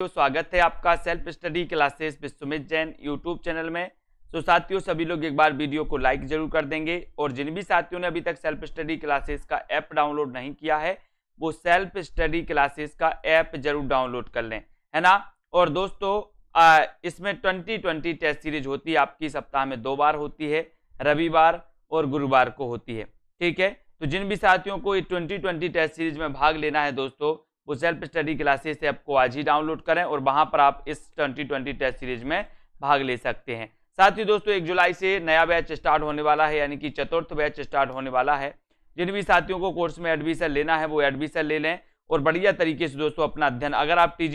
तो स्वागत है आपका self study classes with Sumit Jain YouTube channel में तो साथियों सभी लोग एक बार वीडियो को लाइक जरूर कर देंगे और जिन भी साथियों ने अभी तक सेल्फ स्टडी क्लासेस का ऐप डाउनलोड नहीं किया है वो सेल्फ स्टडी क्लासेस का ऐप जरूर डाउनलोड कर लें है ना और दोस्तों आ, इसमें ट्वेंटी ट्वेंटी टेस्ट सीरीज होती है आपकी सप्ताह में दो बार होती है रविवार और गुरुवार को होती है ठीक है तो जिन भी साथियों को ये ट्वेंटी ट्वेंटी टेस्ट सीरीज में भाग लेना है दोस्तों वो सेल्फ स्टडी क्लासेस से आपको आज ही डाउनलोड करें और वहाँ पर आप इस ट्वेंटी ट्वेंटी टेस्ट सीरीज में भाग ले सकते हैं साथ ही दोस्तों एक जुलाई से नया बैच स्टार्ट होने वाला है यानी कि चतुर्थ बैच स्टार्ट होने वाला है जिन भी साथियों को कोर्स में एडमिशन लेना है वो एडमिशन ले लें और बढ़िया तरीके से दोस्तों अपना अध्ययन अगर आप टी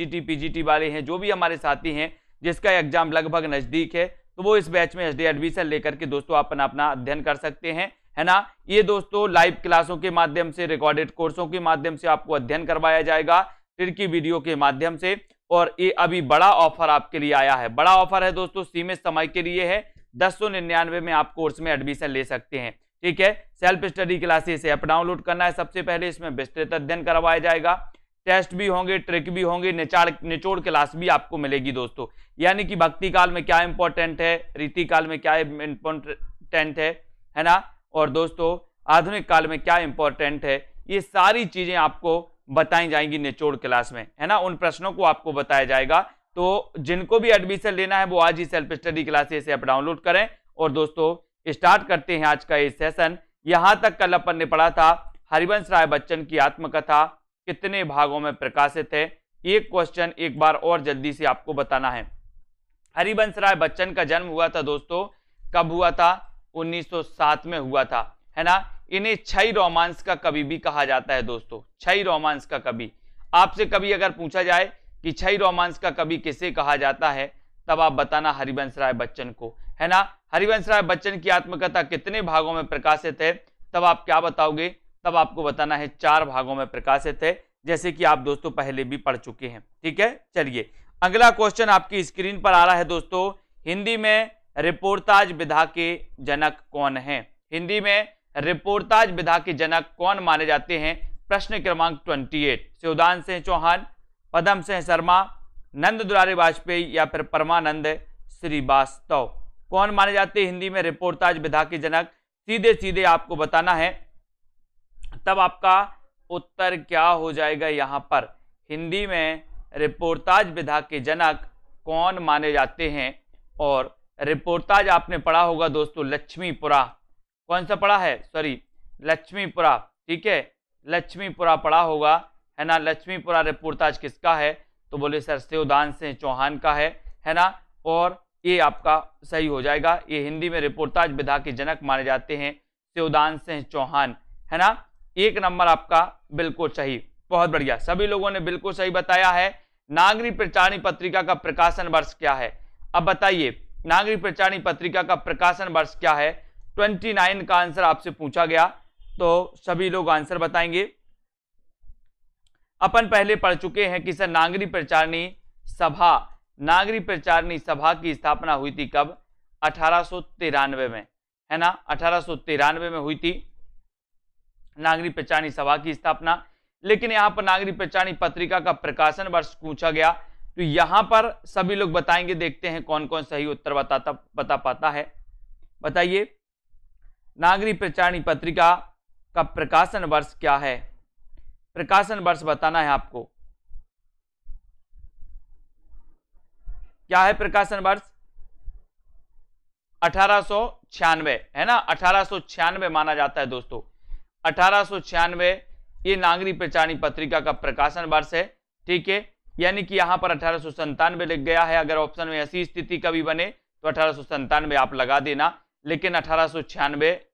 जी वाले हैं जो भी हमारे साथी हैं जिसका एग्जाम लगभग नज़दीक है तो वो इस बैच में एच एडमिशन लेकर के दोस्तों अपना अपना अध्ययन कर सकते हैं है ना ये दोस्तों लाइव क्लासों के माध्यम से रिकॉर्डेड कोर्सों के माध्यम से आपको अध्ययन करवाया जाएगा तिरकी वीडियो के माध्यम से और ये अभी बड़ा ऑफर आपके लिए आया है बड़ा ऑफर है दोस्तों सीमित समय के लिए है दस सौ निन्यानवे में आप कोर्स में एडमिशन ले सकते हैं ठीक है self study classes app download करना है सबसे पहले इसमें विस्तृत अध्ययन करवाया जाएगा टेस्ट भी होंगे ट्रिक भी होंगे निचाड़ निचोड़ क्लास भी आपको मिलेगी दोस्तों यानी कि भक्ति काल में क्या इंपॉर्टेंट है रीति काल में क्या इंपॉर्टेंट है है ना और दोस्तों आधुनिक काल में क्या इंपॉर्टेंट है ये सारी चीज़ें आपको बताई जाएंगी निचोड़ क्लास में है ना उन प्रश्नों को आपको बताया जाएगा तो जिनको भी एडमिशन लेना है वो आज ही self study classes app download करें और दोस्तों स्टार्ट करते हैं आज का ये सेशन यहाँ तक कल अपन ने पढ़ा था हरिवंश राय बच्चन की आत्मकथा कितने भागों में प्रकाशित है एक क्वेश्चन एक बार और जल्दी से आपको बताना है हरिवंश राय बच्चन का जन्म हुआ था दोस्तों कब हुआ था 1907 में हुआ था है ना इन्हें छई रोमांस का कवि भी कहा जाता है दोस्तों छई रोमांस का कवि आपसे कभी अगर पूछा जाए कि छई रोमांस का कवि किसे कहा जाता है तब आप बताना हरिवंश राय बच्चन को है ना हरिवंश राय बच्चन की आत्मकथा कितने भागों में प्रकाशित है तब आप क्या बताओगे तब आपको बताना है चार भागों में प्रकाशित है जैसे कि आप दोस्तों पहले भी पढ़ चुके हैं ठीक है चलिए अगला क्वेश्चन आपकी स्क्रीन पर आ रहा है दोस्तों हिंदी में रिपोर्टाज विधा के जनक कौन हैं हिंदी में रिपोर्ताज विधा के जनक कौन माने जाते हैं प्रश्न क्रमांक 28 शिवदान सिंह चौहान पदम सिंह शर्मा नंद दुरारी वाजपेयी या फिर परमानंद श्रीवास्तव कौन माने जाते हैं हिंदी में रिपोर्टाज विधा के जनक सीधे सीधे आपको बताना है तब आपका उत्तर क्या हो जाएगा यहाँ पर हिंदी में रिपोर्ताज विधा के जनक कौन माने जाते हैं और रिपोर्ताज तो आपने पढ़ा होगा दोस्तों लक्ष्मीपुरा कौन सा पढ़ा है सॉरी लक्ष्मीपुरा ठीक है लक्ष्मीपुरा पढ़ा होगा है ना लक्ष्मीपुरा रिपोर्ताज किसका है तो बोले सर सेवदान सिंह चौहान का है है ना और ये आपका सही हो जाएगा ये हिंदी में रिपोर्ताज विधा के जनक माने जाते हैं सेवदान सिंह चौहान है ना एक नंबर आपका बिल्कुल सही बहुत बढ़िया सभी लोगों ने बिल्कुल सही बताया है नागरी प्रचारणी पत्रिका का प्रकाशन वर्ष क्या है अब बताइए नागरिक प्रचारणी पत्रिका का प्रकाशन वर्ष क्या है 29 का आंसर आपसे पूछा गया तो सभी लोग आंसर बताएंगे अपन पहले पढ़ चुके हैं कि सर नागरी प्रचारणी सभा नागरी प्रचारणी सभा की स्थापना हुई थी कब अठारह में है ना अठारह में हुई थी नागरी प्रचारणी सभा की स्थापना लेकिन यहां पर नागरी प्रचारणी पत्रिका का प्रकाशन वर्ष पूछा गया तो यहां पर सभी लोग बताएंगे देखते हैं कौन कौन सही उत्तर बताता बता पाता है बताइए नागरी प्रचारणी पत्रिका का प्रकाशन वर्ष क्या है प्रकाशन वर्ष बताना है आपको क्या है प्रकाशन वर्ष अठारह है ना अठारह माना जाता है दोस्तों अठारह ये नागरी प्रचारणी पत्रिका का प्रकाशन वर्ष है ठीक है यानी कि यहां पर अठारह सौ लिख गया है अगर ऑप्शन में ऐसी स्थिति कभी बने तो अठारह सौ आप लगा देना लेकिन अठारह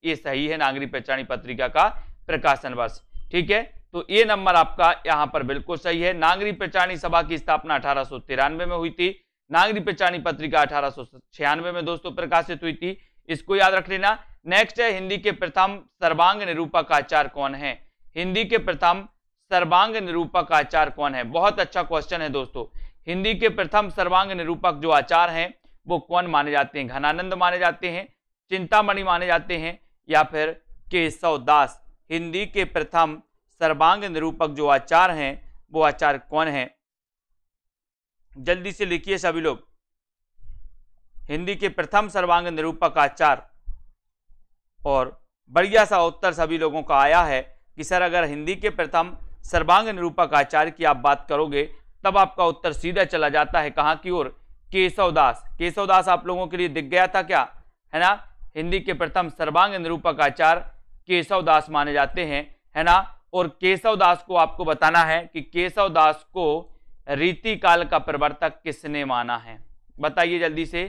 ये सही है नागरिक पहचानी पत्रिका का प्रकाशन वर्ष ठीक है तो ये नंबर आपका यहाँ पर बिल्कुल सही है नागरिक पहचानी सभा की स्थापना अठारह में हुई थी नागरिक पहचानी पत्रिका अठारह में दोस्तों प्रकाशित हुई थी इसको याद रख लेना नेक्स्ट है हिंदी के प्रथम सर्वांग निरूपक आचार्य कौन है हिंदी के प्रथम सर्वांग निरूपक आचार कौन है बहुत अच्छा क्वेश्चन है दोस्तों हिंदी के प्रथम सर्वांग निरूपक जो आचार हैं वो कौन माने जाते हैं घनानंद माने जाते हैं चिंतामणि माने जाते हैं या फिर केशव दास हिंदी के प्रथम सर्वांग निरूपक जो आचार हैं वो आचार कौन है जल्दी से लिखिए सभी लोग हिंदी के प्रथम सर्वांग निरूपक आचार और बढ़िया सा उत्तर सभी लोगों का आया है कि सर अगर हिंदी के प्रथम सर्वांग निरूपक आचार्य की आप बात करोगे तब आपका उत्तर सीधा चला जाता है कहाँ की ओर केशवदास केशवदास आप लोगों के लिए दिख गया था क्या है ना हिंदी के प्रथम सर्वांग निरूपक आचार्य केशवदास माने जाते हैं है ना और केशवदास को आपको बताना है कि केशवदास को रीति काल का प्रवर्तक किसने माना है बताइए जल्दी से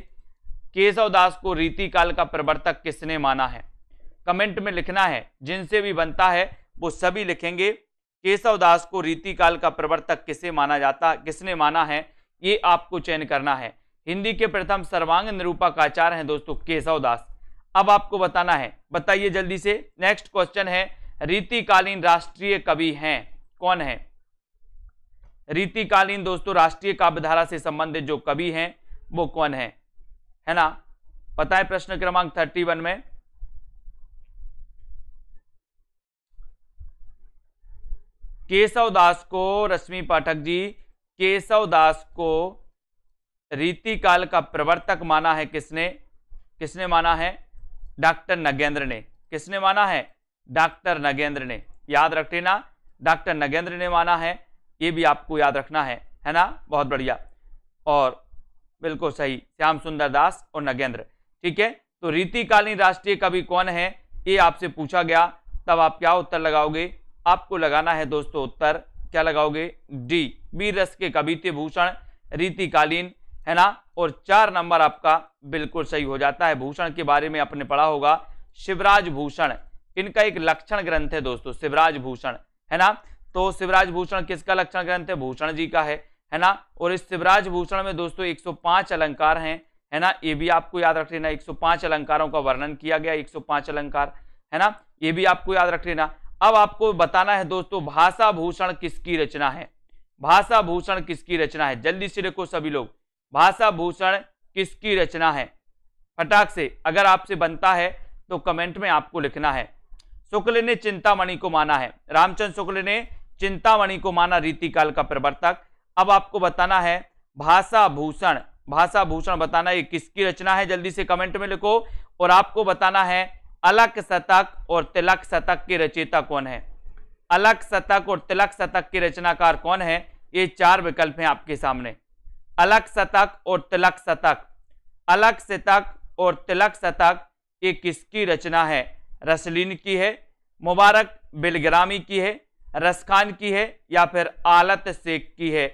केशवदास को रीति काल का प्रवर्तक किसने माना है कमेंट में लिखना है जिनसे भी बनता है वो सभी लिखेंगे केशवदास को रीतिकाल का प्रवर्तक किसे माना जाता किसने माना है ये आपको चयन करना है हिंदी के प्रथम सर्वांग आचार्य हैं दोस्तों केशवदास अब आपको बताना है बताइए जल्दी से नेक्स्ट क्वेश्चन है रीतिकालीन राष्ट्रीय कवि हैं कौन है रीतिकालीन दोस्तों राष्ट्रीय काव्यधारा से संबंधित जो कवि हैं वो कौन है है ना पता है प्रश्न क्रमांक थर्टी वन में केशव दास को रश्मि पाठक जी केशव दास को रीति काल का प्रवर्तक माना है किसने किसने माना है डॉक्टर नगेंद्र ने किसने माना है डॉक्टर नगेंद्र ने याद रख लेना डॉक्टर नगेंद्र ने माना है ये भी आपको याद रखना है है ना बहुत बढ़िया और बिल्कुल सही श्याम सुंदर दास और नगेंद्र ठीक है तो रीतिकालीन राष्ट्रीय कवि कौन है ये आपसे पूछा गया तब आप क्या उत्तर लगाओगे आपको लगाना है दोस्तों उत्तर क्या लगाओगे डी वीर रस के कवित्य भूषण रीतिकालीन है ना और चार नंबर आपका बिल्कुल सही हो जाता है भूषण के बारे में आपने पढ़ा होगा शिवराज भूषण इनका एक लक्षण ग्रंथ है दोस्तों शिवराज भूषण है ना तो शिवराज भूषण किसका लक्षण ग्रंथ है भूषण जी का है है ना और इस शिवराज भूषण में दोस्तों 105 अलंकार हैं है ना ये भी आपको याद रख लेना 105 अलंकारों का वर्णन किया गया 105 अलंकार है ना ये भी आपको याद रख लेना अब आपको बताना है दोस्तों भाषा भूषण किसकी रचना है भाषा भूषण किसकी रचना है जल्दी से देखो सभी लोग भाषा भूषण किसकी रचना है फटाक से अगर आपसे बनता है तो कमेंट में आपको लिखना है शुक्ल ने चिंतामणि को माना है रामचंद्र शुक्ल ने चिंतामणि को माना रीतिकाल का प्रवर्तक अब आपको बताना है भाषा भूषण भाषा भूषण बताना ये किसकी रचना है जल्दी से कमेंट में लिखो और आपको बताना है अलग शतक और तिलक शतक के रचयिता कौन है अलग शतक और तिलक शतक के रचनाकार कौन है ये चार विकल्प हैं आपके सामने अलग शतक और तिलक शतक अलग शतक और तिलक शतक ये किसकी रचना है रसलिन की है मुबारक बिलग्रामी की है रसखान की है या फिर आलत शेख की है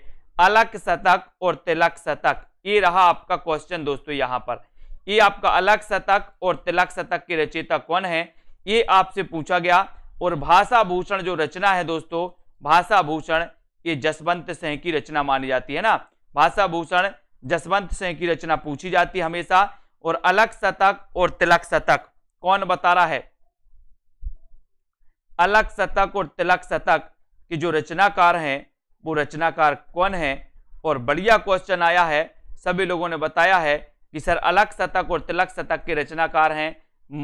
अलग शतक और तिलक शतक ये रहा आपका क्वेश्चन दोस्तों यहाँ पर ये आपका अलग शतक और तिलक शतक के रचयिता कौन है ये आपसे पूछा गया और भाषा भूषण जो रचना है दोस्तों भाषा भूषण ये जसवंत सिंह की रचना मानी जाती है ना भाषा भूषण जसवंत सिंह की रचना पूछी जाती है हमेशा और अलग शतक और तिलक शतक कौन बता रहा है अलग शतक और तिलक शतक की जो रचनाकार हैं वो रचनाकार कौन है और बढ़िया क्वेश्चन आया है सभी लोगों ने बताया है कि सर अलग शतक और तिलक शतक के रचनाकार हैं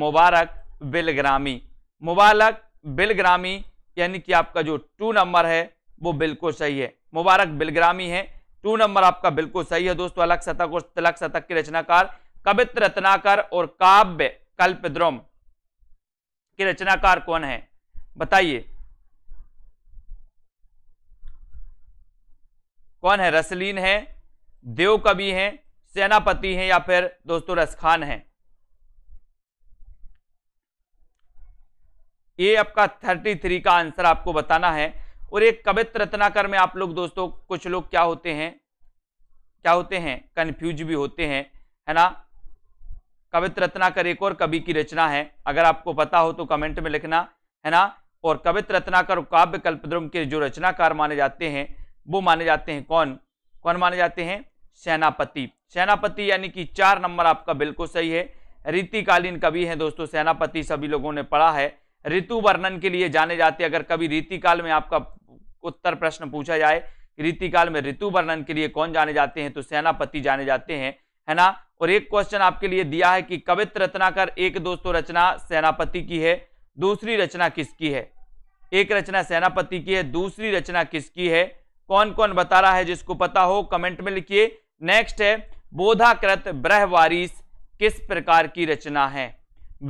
मुबारक बिलग्रामी मुबारक बिलग्रामी यानी कि आपका जो टू नंबर है वो बिल्कुल सही है मुबारक बिलग्रामी है टू नंबर आपका बिल्कुल सही है दोस्तों अलग शतक और तिलक शतक के रचनाकार कवित्र रत्नाकर और काव्य कल्पद्रोम के रचनाकार कौन है बताइए कौन है रसलीन है देव कवि हैं सेनापति हैं या फिर दोस्तों रसखान हैं ये आपका थर्टी थ्री का आंसर आपको बताना है और एक कवित रत्नाकर में आप लोग दोस्तों कुछ लोग क्या होते हैं क्या होते हैं कन्फ्यूज भी होते हैं है ना कवित रत्नाकर एक और कवि की रचना है अगर आपको पता हो तो कमेंट में लिखना है ना और कवित रत्नाकर काव्य कल्पद्रुम के जो रचनाकार माने जाते हैं वो माने जाते हैं कौन कौन माने जाते हैं सेनापति सेनापति यानी कि चार नंबर आपका बिल्कुल सही है रीतिकालीन कवि हैं दोस्तों सेनापति सभी लोगों ने पढ़ा है ऋतु वर्णन के लिए जाने जाते अगर कभी रीतिकाल में आपका उत्तर प्रश्न पूछा जाए रीतिकाल में ऋतु वर्णन के लिए कौन जाने जाते हैं तो सेनापति जाने जाते हैं है ना और एक क्वेश्चन आपके लिए दिया है कि कवित रत्नाकर एक दोस्तों रचना सेनापति की है दूसरी रचना किसकी है एक रचना सेनापति की है दूसरी रचना किसकी है कौन कौन बता रहा है जिसको पता हो कमेंट में लिखिए नेक्स्ट है बोधाकृत ब्रहवारिस किस प्रकार की रचना है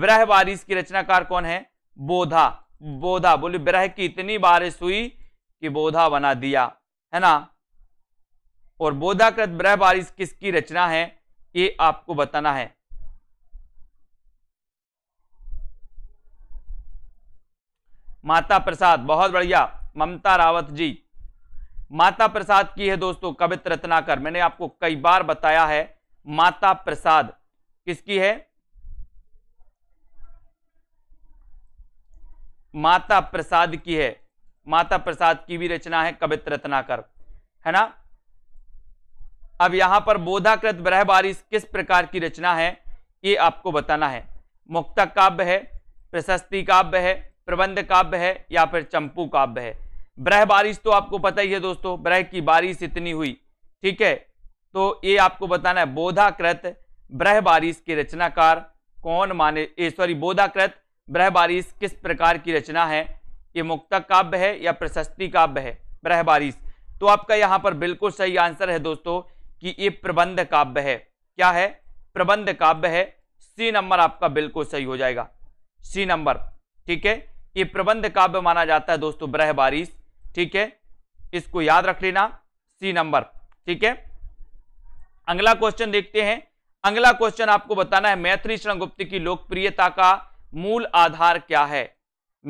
ब्रहवारिस की रचनाकार कौन है बोधा बोधा बोले ब्रह की इतनी बारिश हुई कि बोधा बना दिया है ना और बोधाकृत ब्रह बारिश किसकी रचना है ये आपको बताना है माता प्रसाद बहुत बढ़िया ममता रावत जी माता प्रसाद की है दोस्तों कवित रत्नाकर मैंने आपको कई बार बताया है माता प्रसाद किसकी है माता प्रसाद की है माता प्रसाद की भी रचना है कवित रत्नाकर है ना अब यहां पर बोधाकृत ब्रह बारिश किस प्रकार की रचना है ये आपको बताना है मुक्ता काव्य है प्रशस्ति काव्य है प्रबंध काव्य है या फिर चंपू काव्य है ब्रह बारिश तो आपको पता ही है दोस्तों ब्रह की बारिश इतनी हुई ठीक है तो ये आपको बताना है बोधाकृत ब्रह बारिश के रचनाकार कौन माने सॉरी बोधाकृत ब्रह बारिश किस प्रकार की रचना है ये मुक्ता काव्य है या प्रशस्ति काव्य है ब्रह बारिश तो आपका यहाँ पर बिल्कुल सही आंसर है दोस्तों कि ये प्रबंध काव्य है क्या है प्रबंध काव्य है सी नंबर आपका बिल्कुल सही हो जाएगा सी नंबर ठीक है ये प्रबंध काव्य माना जाता है दोस्तों ब्रह बारिश ठीक है इसको याद रख लेना सी नंबर ठीक है अगला क्वेश्चन देखते हैं अगला क्वेश्चन आपको बताना है मैथिली शरण गुप्त की लोकप्रियता का मूल आधार क्या है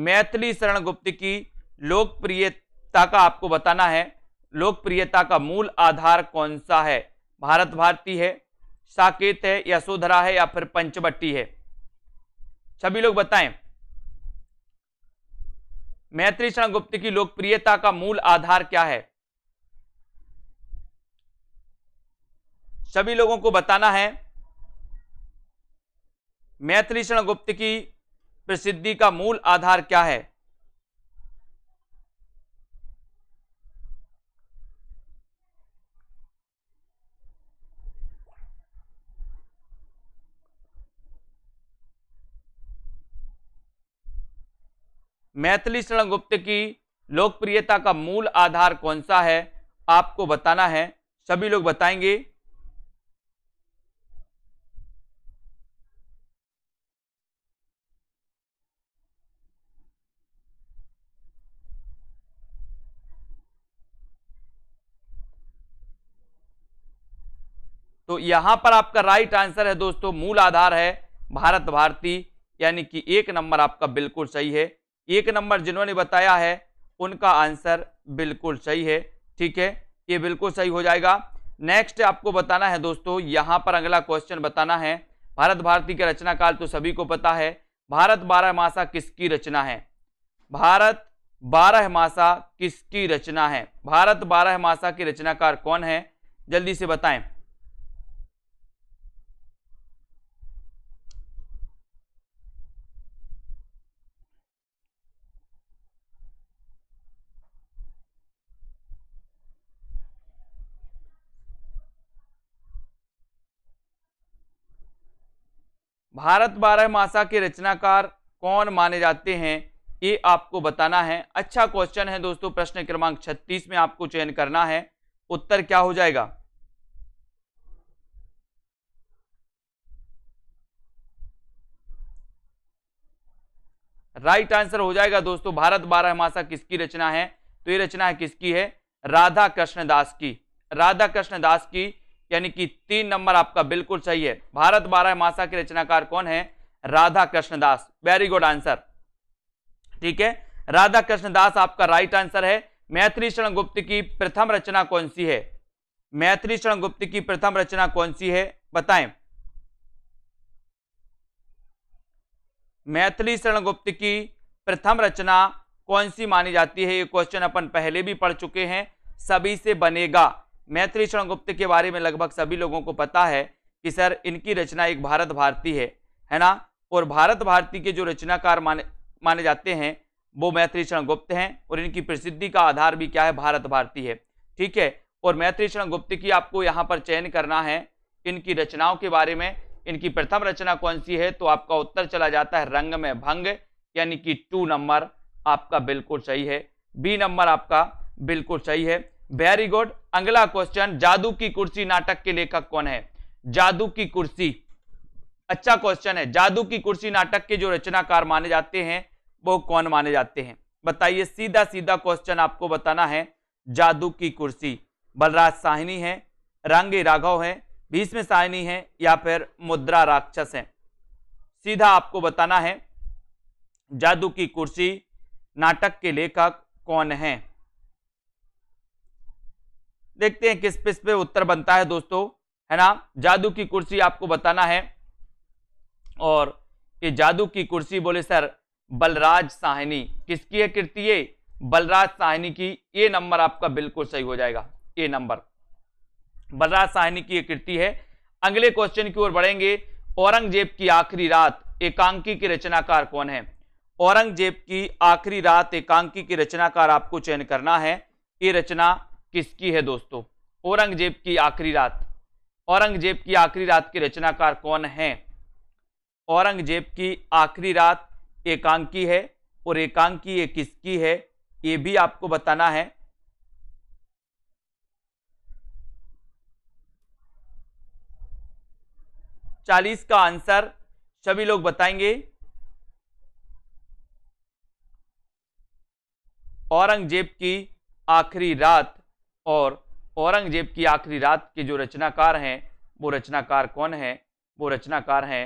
मैथिली शरण गुप्त की लोकप्रियता का आपको बताना है लोकप्रियता का मूल आधार कौन सा है भारत भारती है साकेत है यशोधरा है या फिर पंचवटी है सभी लोग बताएं मैत्री शरण गुप्त की लोकप्रियता का मूल आधार क्या है सभी लोगों को बताना है मैथिली शरण गुप्त की प्रसिद्धि का मूल आधार क्या है मैथिली शरण गुप्त की लोकप्रियता का मूल आधार कौन सा है आपको बताना है सभी लोग बताएंगे तो यहां पर आपका राइट आंसर है दोस्तों मूल आधार है भारत भारती यानी कि एक नंबर आपका बिल्कुल सही है एक नंबर जिन्होंने बताया है उनका आंसर बिल्कुल सही है ठीक है ये बिल्कुल सही हो जाएगा नेक्स्ट आपको बताना है दोस्तों यहाँ पर अगला क्वेश्चन बताना है भारत भारती के रचना काल तो सभी को पता है भारत बारह मासा किसकी रचना है भारत बारह मासा किसकी रचना है भारत बारह मासा के रचनाकार कौन है जल्दी से बताएं भारत बारह मासा के रचनाकार कौन माने जाते हैं ये आपको बताना है अच्छा क्वेश्चन है दोस्तों प्रश्न क्रमांक 36 में आपको चयन करना है उत्तर क्या हो जाएगा राइट right आंसर हो जाएगा दोस्तों भारत बारह मासा किसकी रचना है तो ये रचना है किसकी है राधा कृष्ण दास की राधा कृष्ण दास की यानी कि तीन नंबर आपका बिल्कुल सही है भारत बारह मासा के रचनाकार कौन है Radha Krishna Das very good answer ठीक है राधा कृष्ण दास आपका राइट आंसर है मैथिली शरण गुप्त की प्रथम रचना कौन सी है मैथिली शरण गुप्त की प्रथम रचना कौन सी है बताएं मैथिली शरण गुप्त की प्रथम रचना कौन सी मानी जाती है ये क्वेश्चन अपन पहले भी पढ़ चुके हैं सभी से बनेगा मैत्री शरण गुप्त के बारे में लगभग सभी लोगों को पता है कि सर इनकी रचना एक भारत भारती है है ना और भारत भारती के जो रचनाकार माने माने जाते हैं वो मैत्री शरण गुप्त हैं और इनकी प्रसिद्धि का आधार भी क्या है भारत भारती है ठीक है और मैत्री शरण गुप्त की आपको यहाँ पर चयन करना है इनकी रचनाओं के बारे में इनकी प्रथम रचना कौन सी है तो आपका उत्तर चला जाता है रंग में भंग यानी कि टू नंबर आपका बिल्कुल सही है बी नंबर आपका बिल्कुल सही है वेरी गुड अगला क्वेश्चन जादू की कुर्सी नाटक के लेखक कौन है जादू की कुर्सी अच्छा क्वेश्चन है जादू की कुर्सी नाटक के जो रचनाकार माने जाते हैं वो कौन माने जाते हैं बताइए सीधा सीधा क्वेश्चन आपको बताना है जादू की कुर्सी बलराज साहिनी है रंगे राघव है भीष्म साहिनी है या फिर मुद्रा राक्षस है सीधा आपको बताना है जादू की कुर्सी नाटक के लेखक कौन हैं देखते हैं किस पिस पे उत्तर बनता है दोस्तों है ना जादू की कुर्सी आपको बताना है और ये जादू की कुर्सी बोले सर बलराज साहनी किसकी है कृति ये बलराज साहनी की ये नंबर आपका बिल्कुल सही हो जाएगा ये नंबर बलराज साहनी की ये कृति है अगले क्वेश्चन की ओर बढ़ेंगे औरंगजेब की आखिरी रात एकांकी के रचनाकार कौन है औरंगजेब की आखिरी रात एकांकी के रचनाकार आपको चयन करना है ये रचना किसकी है दोस्तों औरंगजेब की आखिरी रात औरंगजेब की आखिरी रात के रचनाकार कौन हैं औरंगजेब की आखिरी रात एकांकी है और एकांकी ये किसकी है ये भी आपको बताना है चालीस का आंसर सभी लोग बताएंगे औरंगजेब की आखिरी रात और औरंगजेब की आखिरी रात के जो रचनाकार हैं वो रचनाकार कौन हैं वो रचनाकार हैं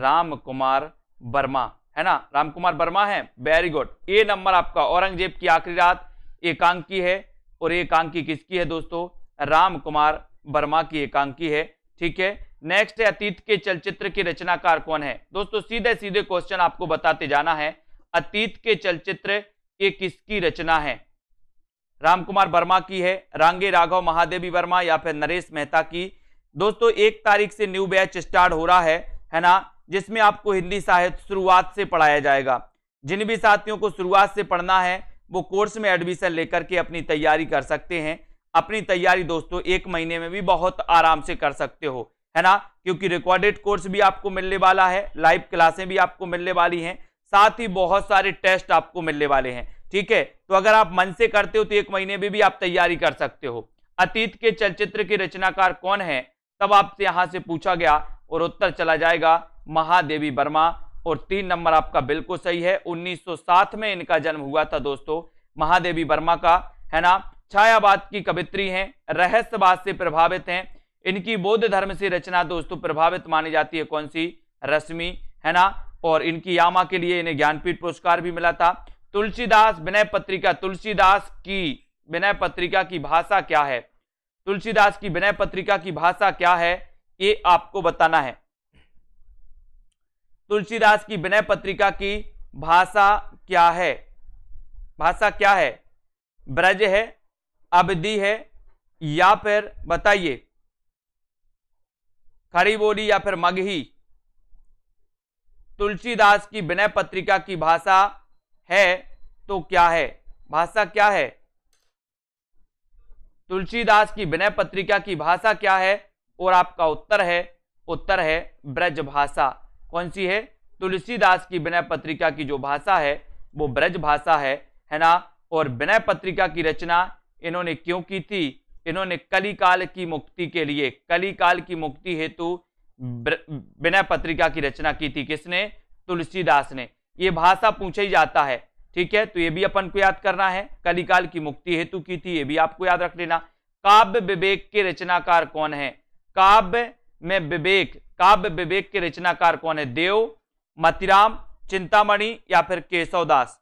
राम कुमार वर्मा है ना राम कुमार वर्मा है वेरी गुड ए नंबर आपका औरंगजेब की आखिरी रात एकांकी है और एकांकी किसकी है दोस्तों राम कुमार वर्मा की एकांकी है ठीक है नेक्स्ट है अतीत के चलचित्र के रचनाकार कौन है दोस्तों सीधे सीधे क्वेश्चन आपको बताते जाना है अतीत के चलचित्र ये किसकी रचना है राम कुमार वर्मा की है रांगे राघव महादेवी वर्मा या फिर नरेश मेहता की दोस्तों एक तारीख से न्यू बैच स्टार्ट हो रहा है है ना जिसमें आपको हिंदी साहित्य शुरुआत से पढ़ाया जाएगा जिन भी साथियों को शुरुआत से पढ़ना है वो कोर्स में एडमिशन लेकर के अपनी तैयारी कर सकते हैं अपनी तैयारी दोस्तों एक महीने में भी बहुत आराम से कर सकते हो है ना क्योंकि रिकॉर्डेड कोर्स भी आपको मिलने वाला है लाइव क्लासें भी आपको मिलने वाली हैं साथ ही बहुत सारे टेस्ट आपको मिलने वाले हैं ठीक है तो अगर आप मन से करते हो तो एक महीने में भी आप तैयारी कर सकते हो अतीत के चलचित्र के रचनाकार कौन है तब आपसे यहां से पूछा गया और उत्तर चला जाएगा महादेवी वर्मा और तीन नंबर आपका बिल्कुल सही है 1907 में इनका जन्म हुआ था दोस्तों महादेवी वर्मा का है ना छायावाद की कवित्री हैं रहस्यवाद से प्रभावित हैं इनकी बौद्ध धर्म से रचना दोस्तों प्रभावित मानी जाती है कौन सी रश्मि है ना और इनकी यामा के लिए इन्हें ज्ञानपीठ पुरस्कार भी मिला था तुलसीदास विनय पत्रिका तुलसीदास की विनय पत्रिका की भाषा क्या है तुलसीदास की विनय पत्रिका की भाषा क्या है ये आपको बताना है तुलसीदास की विनय पत्रिका की भाषा क्या है भाषा क्या है ब्रज है अवधि है या फिर बताइए खड़ी बोली या फिर मगही तुलसीदास की विनय पत्रिका की भाषा है तो क्या है भाषा क्या है तुलसीदास की विनय पत्रिका की भाषा क्या है और आपका उत्तर है उत्तर है ब्रज भाषा कौन सी है तुलसीदास की विनय पत्रिका की जो भाषा है वो ब्रज भाषा है है ना और विनय पत्रिका की रचना इन्होंने क्यों की थी इन्होंने कलिकाल की मुक्ति के लिए कलिकाल की मुक्ति हेतु विनय पत्रिका की रचना की थी किसने तुलसीदास ने ये भाषा पूछा ही जाता है ठीक है तो ये भी अपन को याद करना है कलिकाल की मुक्ति हेतु की थी ये भी आपको याद रख लेना काव्य विवेक के रचनाकार कौन है काव्य में विवेक काव्य विवेक के रचनाकार कौन है देव मतिराम चिंतामणि या फिर केशवदास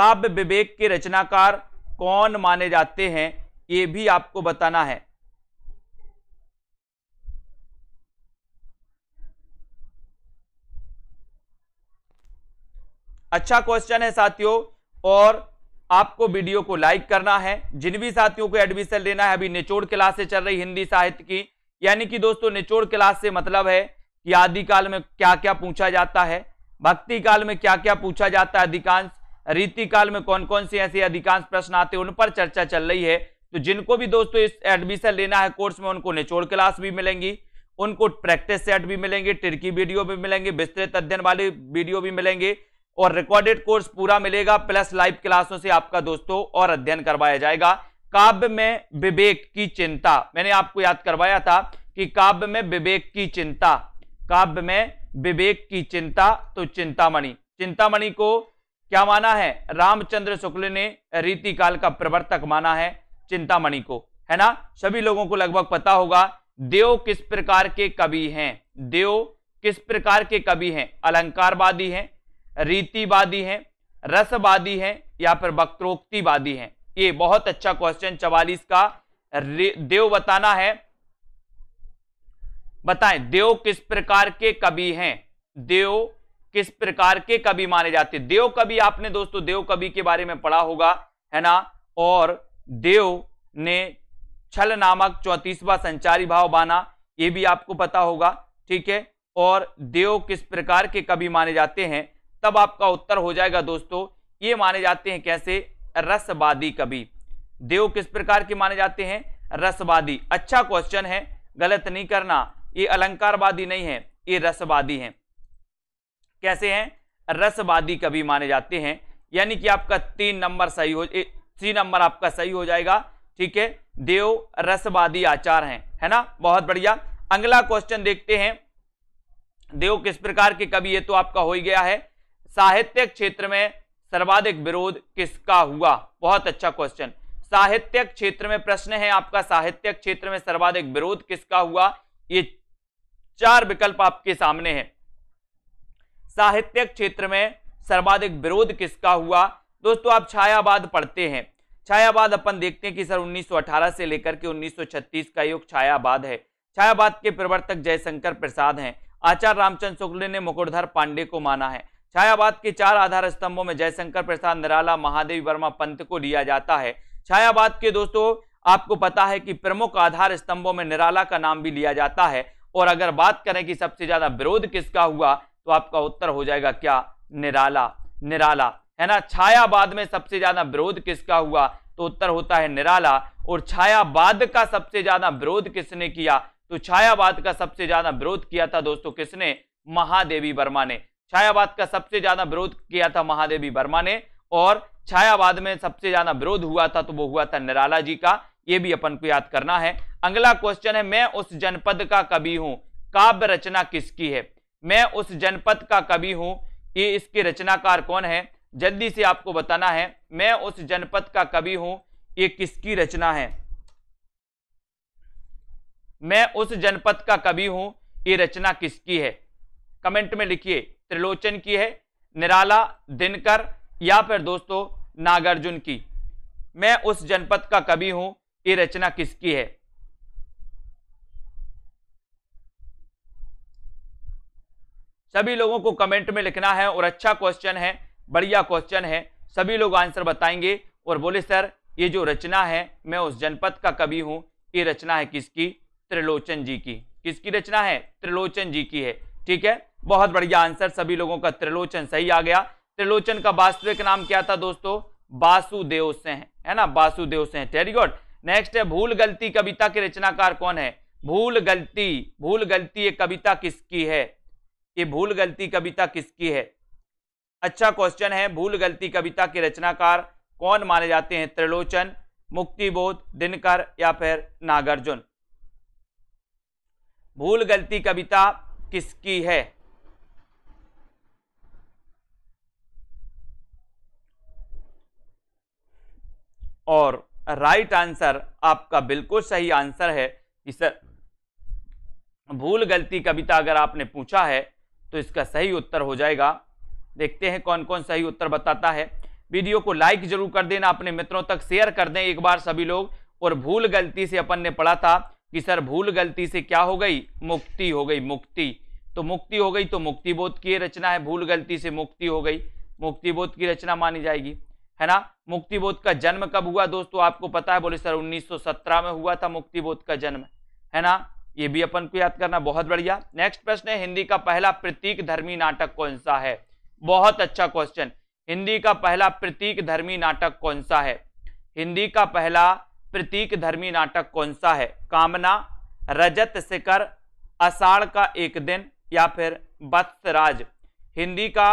काव्य विवेक के रचनाकार कौन माने जाते हैं ये भी आपको बताना है अच्छा क्वेश्चन है साथियों और आपको वीडियो को लाइक करना है जिन भी साथियों को एडमिशन लेना है अभी निचोड़ से चल रही हिंदी साहित्य की यानी कि दोस्तों निचोड़ क्लास से मतलब है कि आदिकाल में क्या क्या पूछा जाता है भक्ति काल में क्या क्या पूछा जाता है अधिकांश रीति काल में कौन कौन से ऐसे अधिकांश प्रश्न आते हैं उन पर चर्चा चल रही है तो जिनको भी दोस्तों इस एडमिशन लेना है कोर्स में उनको निचोड़ क्लास भी मिलेंगी उनको प्रैक्टिस सेट भी मिलेंगे टिरकी वीडियो भी मिलेंगे विस्तृत अध्ययन वाले वीडियो भी मिलेंगे और रिकॉर्डेड कोर्स पूरा मिलेगा प्लस लाइव क्लासों से आपका दोस्तों और अध्ययन करवाया जाएगा काव्य में विवेक की चिंता मैंने आपको याद करवाया था कि काव्य में विवेक की चिंता काव्य में विवेक की चिंता तो चिंतामणि चिंतामणि को क्या माना है रामचंद्र शुक्ल ने रीति काल का प्रवर्तक माना है चिंतामणि को है ना सभी लोगों को लगभग पता होगा देव किस प्रकार के कवि हैं देव किस प्रकार के कवि हैं अलंकारवादी हैं रीतिवादी हैं रसवादी हैं या फिर वक्तोक्तिवादी हैं ये बहुत अच्छा क्वेश्चन चवालीस का देव बताना है बताएं देव किस प्रकार के कवि हैं देव किस प्रकार के कवि माने जाते देव कवि आपने दोस्तों देव कवि के बारे में पढ़ा होगा है ना और देव ने छल नामक चौतीसवा संचारी भाव बाना ये भी आपको पता होगा ठीक है और देव किस प्रकार के कवि माने जाते हैं तब आपका उत्तर हो जाएगा दोस्तों ये माने जाते हैं कैसे रसवादी कवि देव किस प्रकार के माने जाते हैं रसवादी अच्छा क्वेश्चन है गलत नहीं करना ये अलंकारवादी नहीं है ये रसवादी है कैसे हैं रसवादी कवि माने जाते हैं यानी कि आपका तीन नंबर सही हो सी नंबर आपका सही हो जाएगा ठीक है देव रसवादी आचार हैं है ना बहुत बढ़िया अगला क्वेश्चन देखते हैं देव किस प्रकार के कवि ये तो आपका हो ही गया है साहित्य क्षेत्र में सर्वाधिक विरोध किसका हुआ बहुत अच्छा क्वेश्चन साहित्यिक क्षेत्र में प्रश्न है आपका साहित्यिक क्षेत्र में सर्वाधिक विरोध किसका हुआ ये चार विकल्प आपके सामने हैं साहित्यिक क्षेत्र में सर्वाधिक विरोध किसका हुआ दोस्तों आप छायावाद पढ़ते हैं छायावाद अपन देखते हैं कि सर 1918 से लेकर के 1936 का युग छायावाद है छायावाद के प्रवर्तक जयशंकर प्रसाद हैं आचार्य रामचंद्र शुक्ल ने मुकुरधर पांडे को माना है छायावाद के चार आधार स्तंभों में जयशंकर प्रसाद निराला महादेवी वर्मा पंत को लिया जाता है छायावाद के दोस्तों आपको पता है कि प्रमुख आधार स्तंभों में निराला का नाम भी लिया जाता है और अगर बात करें कि सबसे ज्यादा विरोध किसका हुआ तो आपका उत्तर हो जाएगा क्या निराला निराला है ना छायावाद में सबसे ज्यादा विरोध किसका हुआ तो उत्तर होता है निराला और छायावाद का सबसे ज्यादा विरोध किसने किया तो छायावाद का सबसे ज्यादा विरोध किया था दोस्तों किसने महादेवी वर्मा ने छायावाद का सबसे ज्यादा विरोध किया था महादेवी वर्मा ने और छायावाद में सबसे ज्यादा विरोध हुआ था तो वो हुआ था निराला जी का ये भी अपन को याद करना है अगला क्वेश्चन है मैं उस जनपद का कवि हूं काव्य रचना किसकी है मैं उस जनपद का कवि हूं ये इसके रचनाकार कौन है जल्दी से आपको बताना है मैं उस जनपद का कवि हूं ये किसकी रचना है मैं उस जनपद का कवि हूं ये रचना किसकी है कमेंट में लिखिए त्रिलोचन की है निराला दिनकर या फिर दोस्तों नागार्जुन की मैं उस जनपद का कवि हूं ये रचना किसकी है सभी लोगों को कमेंट में लिखना है और अच्छा क्वेश्चन है बढ़िया क्वेश्चन है सभी लोग आंसर बताएंगे और बोले सर ये जो रचना है मैं उस जनपद का कवि हूं ये रचना है किसकी त्रिलोचन जी की किसकी रचना है त्रिलोचन जी की है ठीक है बहुत बढ़िया आंसर सभी लोगों का त्रिलोचन सही आ गया त्रिलोचन का वास्तविक नाम क्या था दोस्तों वासुदेव से है ना वासुदेव से वेरी गुड नेक्स्ट है भूल गलती कविता के रचनाकार कौन है भूल गलती भूल गलती ये कविता किसकी है ये भूल गलती कविता किसकी है अच्छा क्वेश्चन है भूल गलती कविता के रचनाकार कौन माने जाते हैं त्रिलोचन मुक्तिबोध दिनकर या फिर नागार्जुन भूल गलती कविता किसकी है और राइट आंसर आपका बिल्कुल सही आंसर है कि सर भूल गलती कविता अगर आपने पूछा है तो इसका सही उत्तर हो जाएगा देखते हैं कौन कौन सही उत्तर बताता है वीडियो को लाइक जरूर कर देना अपने मित्रों तक शेयर कर दें एक बार सभी लोग और भूल गलती से अपन ने पढ़ा था कि सर भूल गलती से क्या हो गई मुक्ति हो गई मुक्ति तो मुक्ति हो गई तो मुक्ति बोध की रचना है भूल गलती से मुक्ति हो गई मुक्ति बोध की रचना मानी जाएगी है ना मुक्तिबोध का जन्म कब हुआ दोस्तों आपको पता है बोले सर 1917 में हुआ था मुक्तिबोध का जन्म है ना ये भी अपन को याद करना बहुत बढ़िया नेक्स्ट प्रश्न है हिंदी का पहला प्रतीक धर्मी नाटक कौन सा है बहुत अच्छा क्वेश्चन हिंदी का पहला प्रतीक धर्मी नाटक कौन सा है हिंदी का पहला प्रतीक धर्मी नाटक कौन सा है कामना रजत शिखर अषाढ़ का एक दिन या फिर बत्सराज हिंदी का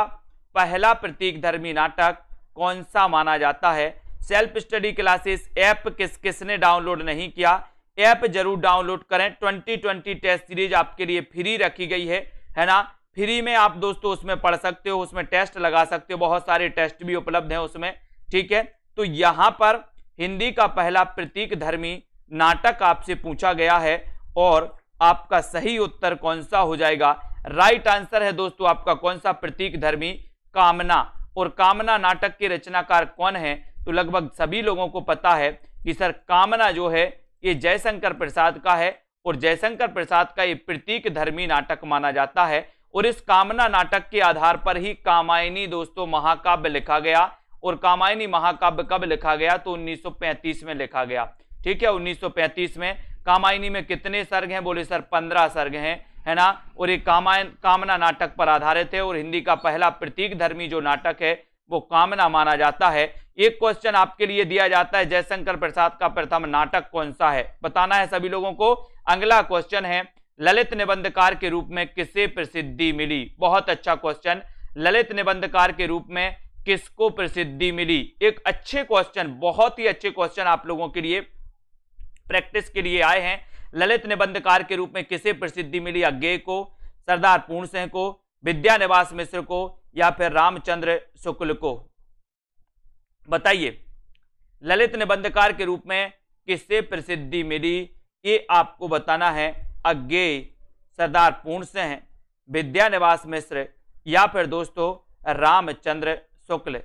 पहला प्रतीक धर्मी नाटक कौन सा माना जाता है सेल्फ स्टडी क्लासेस ऐप किस किसने डाउनलोड नहीं किया ऐप जरूर डाउनलोड करें 2020 टेस्ट सीरीज आपके लिए फ्री रखी गई है है ना फ्री में आप दोस्तों उसमें पढ़ सकते हो उसमें टेस्ट लगा सकते हो बहुत सारे टेस्ट भी उपलब्ध हैं उसमें ठीक है तो यहाँ पर हिंदी का पहला प्रतीक धर्मी नाटक आपसे पूछा गया है और आपका सही उत्तर कौन सा हो जाएगा राइट आंसर है दोस्तों आपका कौन सा प्रतीक धर्मी कामना और कामना नाटक के रचनाकार कौन है तो लगभग सभी लोगों को पता है कि सर कामना जो है ये जयशंकर प्रसाद का है और जयशंकर प्रसाद का ये प्रतीक धर्मी नाटक माना जाता है और इस कामना नाटक के आधार पर ही कामायनी दोस्तों महाकाव्य लिखा गया और कामायनी महाकाव्य कब लिखा गया तो 1935 में लिखा गया ठीक है 1935 में कामायनी में कितने सर्ग हैं बोले सर 15 सर्ग हैं है ना और ये कामायन कामना नाटक पर आधारित है और हिंदी का पहला प्रतीक धर्मी जो नाटक है वो कामना माना जाता है एक क्वेश्चन आपके लिए दिया जाता है जयशंकर प्रसाद का प्रथम नाटक कौन सा है बताना है सभी लोगों को अगला क्वेश्चन है ललित निबंधकार के रूप में किसे प्रसिद्धि मिली बहुत अच्छा क्वेश्चन ललित निबंधकार के रूप में किसको प्रसिद्धि मिली एक अच्छे क्वेश्चन बहुत ही अच्छे क्वेश्चन आप लोगों के लिए प्रैक्टिस के लिए आए हैं ललित निबंधकार के रूप में किसे प्रसिद्धि मिली अज्ञे को सरदार पूर्ण सिंह को विद्या निवास मिश्र को या फिर रामचंद्र शुक्ल को बताइए ललित निबंधकार के रूप में किससे प्रसिद्धि मिली ये आपको बताना है अज्ञे सरदार पूर्ण सिंह विद्या निवास मिश्र या फिर दोस्तों रामचंद्र शुक्ल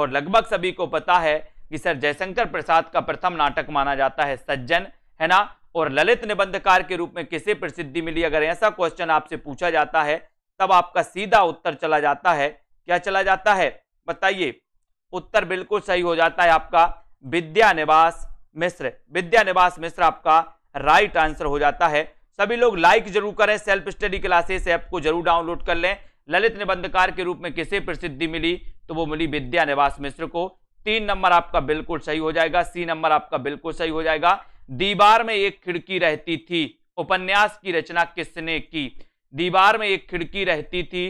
और लगभग सभी को पता है कि सर जयशंकर प्रसाद का प्रथम नाटक माना जाता है सज्जन है ना और ललित निबंधकार के रूप में किसे प्रसिद्धि मिली अगर ऐसा क्वेश्चन आपसे पूछा जाता है तब आपका सीधा उत्तर चला जाता है क्या चला जाता है बताइए उत्तर बिल्कुल सही हो जाता है आपका विद्यानिवास मिश्र विद्यानिवास मिश्र आपका राइट आंसर हो जाता है सभी लोग लाइक जरूर करें सेल्फ स्टडी क्लासेस ऐप को जरूर डाउनलोड कर लें ललित निबंधकार के रूप में किसे प्रसिद्धि मिली तो वो मिली विद्यानिवास मिश्र को तीन नंबर आपका बिल्कुल सही हो जाएगा सी नंबर आपका बिल्कुल सही हो जाएगा दीवार में एक खिड़की रहती थी उपन्यास की रचना किसने की दीवार में एक खिड़की रहती थी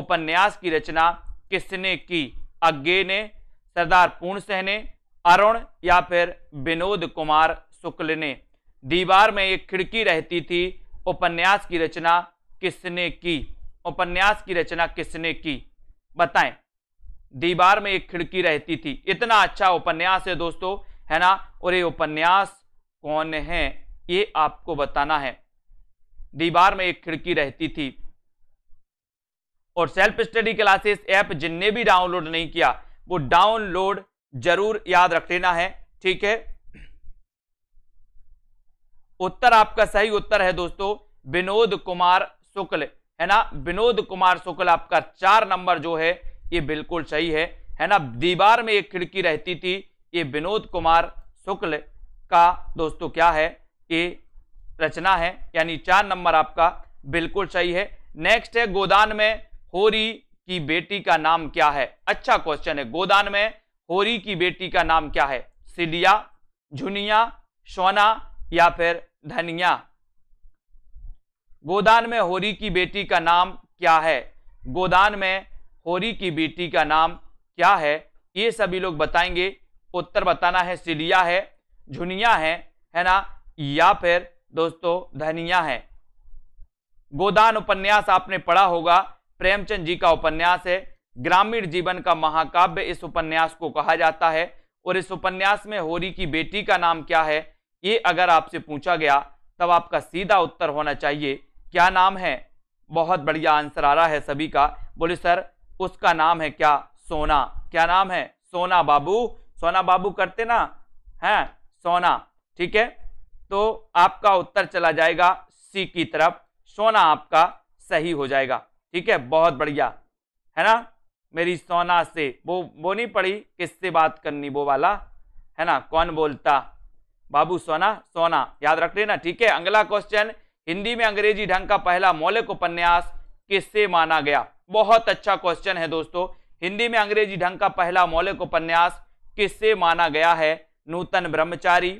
उपन्यास की रचना किसने की अज्ञे ने सरदार सह ने अरुण या फिर विनोद कुमार शुक्ल ने दीवार में एक खिड़की रहती थी उपन्यास की रचना किसने की उपन्यास की रचना किसने की बताएं दीवार में एक खिड़की रहती थी इतना अच्छा उपन्यास है दोस्तों है ना और ये उपन्यास कौन है ये आपको बताना है दीवार में एक खिड़की रहती थी और सेल्फ स्टडी क्लासेस ऐप जिनने भी डाउनलोड नहीं किया वो डाउनलोड जरूर याद रख लेना है ठीक है उत्तर आपका सही उत्तर है दोस्तों विनोद कुमार शुक्ल है ना विनोद कुमार शुक्ल आपका चार नंबर जो है ये बिल्कुल सही है है ना दीवार में एक खिड़की रहती थी ये विनोद कुमार शुक्ल का दोस्तों क्या है ये रचना है यानी चार नंबर आपका बिल्कुल सही है नेक्स्ट है गोदान में होरी की बेटी का नाम क्या है अच्छा क्वेश्चन है गोदान में होरी की बेटी का नाम क्या है सिडिया झुनिया सोना या फिर धनिया गोदान में होरी की बेटी का नाम क्या है गोदान में होरी की बेटी का नाम क्या है ये सभी लोग बताएंगे उत्तर बताना है सिलिया है झुनिया है है ना या फिर दोस्तों धनिया है गोदान उपन्यास आपने पढ़ा होगा प्रेमचंद जी का उपन्यास है ग्रामीण जीवन का महाकाव्य इस उपन्यास को कहा जाता है और इस उपन्यास में होरी की बेटी का नाम क्या है ये अगर आपसे पूछा गया तब आपका सीधा उत्तर होना चाहिए क्या नाम है बहुत बढ़िया आंसर आ रहा है सभी का बोले सर उसका नाम है क्या सोना क्या नाम है सोना बाबू सोना बाबू करते ना है सोना ठीक है तो आपका उत्तर चला जाएगा सी की तरफ सोना आपका सही हो जाएगा ठीक है बहुत बढ़िया है ना मेरी सोना से वो वो नहीं पड़ी किससे बात करनी वो वाला है ना कौन बोलता बाबू सोना सोना याद रख लेना ठीक है अगला क्वेश्चन हिंदी में अंग्रेजी ढंग का पहला मौलिक उपन्यास किससे माना गया बहुत अच्छा क्वेश्चन है दोस्तों हिंदी में अंग्रेजी ढंग का पहला मौलिक उपन्यास किससे माना गया है नूतन ब्रह्मचारी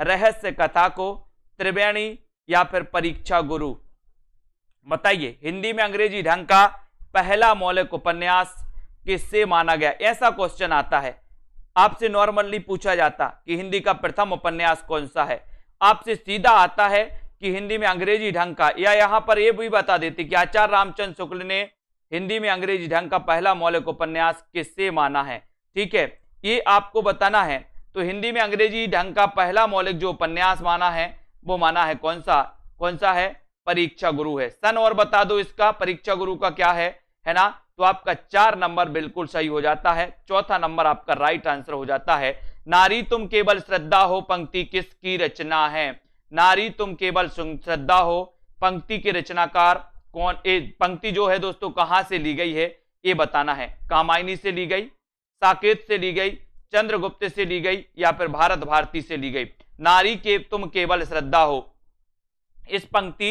रहस्य कथा को त्रिवेणी या फिर परीक्षा गुरु बताइए हिंदी में अंग्रेजी ढंग का पहला मौलिक उपन्यास किससे माना गया ऐसा क्वेश्चन आता है आपसे नॉर्मली पूछा जाता कि हिंदी का प्रथम उपन्यास कौन सा है आपसे सीधा आता है कि हिंदी में अंग्रेजी ढंग का या यहाँ पर यह भी बता देते कि आचार्य रामचंद्र शुक्ल ने हिंदी में अंग्रेजी ढंग का पहला मौलिक उपन्यास किससे माना है ठीक है ये आपको बताना है तो हिंदी में अंग्रेजी ढंग का पहला मौलिक जो उपन्यास माना है वो माना है कौन सा कौन सा है परीक्षा गुरु है सन और बता दो इसका परीक्षा गुरु का क्या है है ना तो आपका चार नंबर बिल्कुल सही हो जाता है चौथा नंबर आपका राइट आंसर हो जाता है नारी तुम केवल श्रद्धा हो पंक्ति किसकी रचना है नारी तुम केवल श्रद्धा हो पंक्ति के रचनाकार कौन ए पंक्ति जो है दोस्तों कहाँ से ली गई है ये बताना है कामायनी से ली गई साकेत से ली गई चंद्रगुप्त से ली गई या फिर भारत भारती से ली गई नारी के तुम केवल श्रद्धा हो इस पंक्ति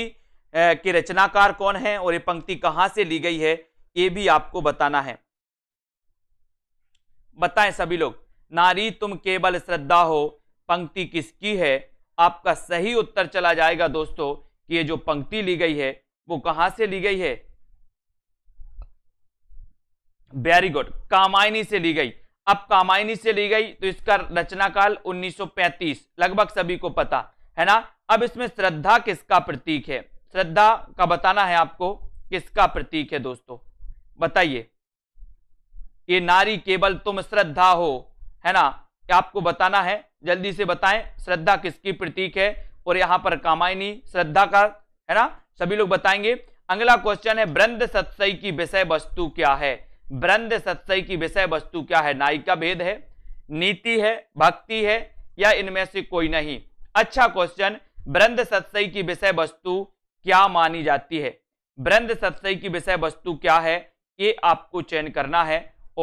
के रचनाकार कौन है और ये पंक्ति कहाँ से ली गई है ये भी आपको बताना है बताएं सभी लोग नारी तुम केवल श्रद्धा हो पंक्ति किसकी है आपका सही उत्तर चला जाएगा दोस्तों कि ये जो पंक्ति ली गई है वो कहां से ली गई है वेरी गुड कामायनी से ली गई अब कामायनी से ली गई तो इसका रचना काल 1935 लगभग सभी को पता है ना अब इसमें श्रद्धा किसका प्रतीक है श्रद्धा का बताना है आपको किसका प्रतीक है दोस्तों बताइए ये नारी केवल तुम श्रद्धा हो है ना आपको बताना है जल्दी से बताएं श्रद्धा किसकी प्रतीक है और यहां पर कामायनी श्रद्धा का है ना सभी लोग बताएंगे अगला क्वेश्चन है ब्रंद सत्सई की विषय वस्तु क्या है ब्रंद सत्सई की विषय वस्तु क्या है नायिका भेद है नीति है भक्ति है या इनमें से कोई नहीं अच्छा क्वेश्चन ब्रंद सत्सई की विषय वस्तु क्या मानी जाती है ब्रंद सत्सई की विषय वस्तु क्या है ये आपको चयन करना है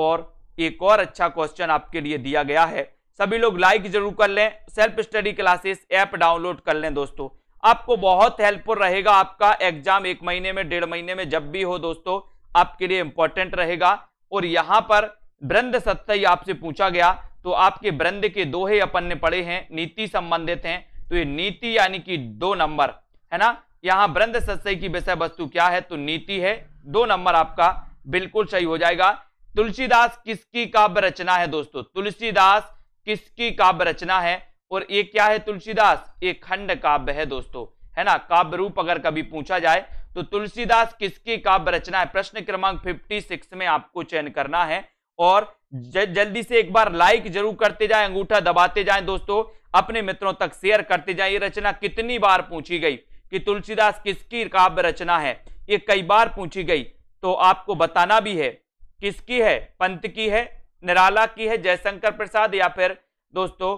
और एक और अच्छा क्वेश्चन आपके लिए दिया गया है सभी लोग लाइक जरूर कर लें self study classes app download कर लें दोस्तों आपको बहुत हेल्पफुल रहेगा आपका एग्जाम एक महीने में डेढ़ महीने में जब भी हो दोस्तों आपके लिए इंपॉर्टेंट रहेगा और यहां पर ब्रंद सत्य आपसे पूछा गया तो आपके ब्रंद के दोहे अपन ने पढ़े हैं नीति संबंधित हैं तो ये नीति यानी कि दो नंबर है ना यहां ब्रंद सत्य की विषय वस्तु क्या है तो नीति है दो नंबर आपका बिल्कुल सही हो जाएगा तुलसीदास किसकी काव्य रचना है दोस्तों तुलसीदास किसकी काव्य रचना है और ये क्या है तुलसीदास ये खंड काव्य है दोस्तों है ना काव्य रूप अगर कभी पूछा जाए तो तुलसीदास किसकी काव्य रचना है प्रश्न क्रमांक 56 में आपको चयन करना है और जल्दी से एक बार लाइक जरूर करते जाए अंगूठा दबाते जाए दोस्तों अपने मित्रों तक शेयर करते जाए ये रचना कितनी बार पूछी गई कि तुलसीदास किसकी काव्य रचना है ये कई बार पूछी गई तो आपको बताना भी है किसकी है पंत की है निराला की है जयशंकर प्रसाद या फिर दोस्तों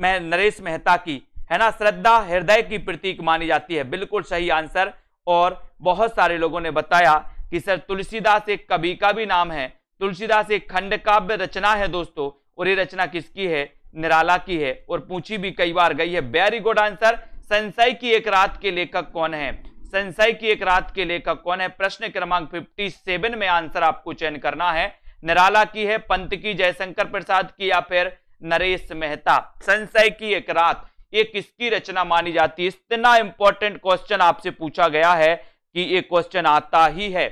में नरेश मेहता की है ना श्रद्धा हृदय की प्रतीक मानी जाती है बिल्कुल सही आंसर और बहुत सारे लोगों ने बताया कि सर तुलसीदास एक कवि का भी नाम है तुलसीदास एक खंड काव्य रचना है दोस्तों और ये रचना किसकी है निराला की है और पूछी भी कई बार गई है वेरी गुड आंसर संशय की एक रात के लेखक कौन है संशय की एक रात के लेखक कौन है प्रश्न क्रमांक 57 में आंसर आपको चयन करना है निराला की है पंत की जयशंकर प्रसाद की या फिर नरेश मेहता संशय की एक रात ये किसकी रचना मानी जाती है इतना इंपॉर्टेंट क्वेश्चन आपसे पूछा गया है कि ये क्वेश्चन आता ही है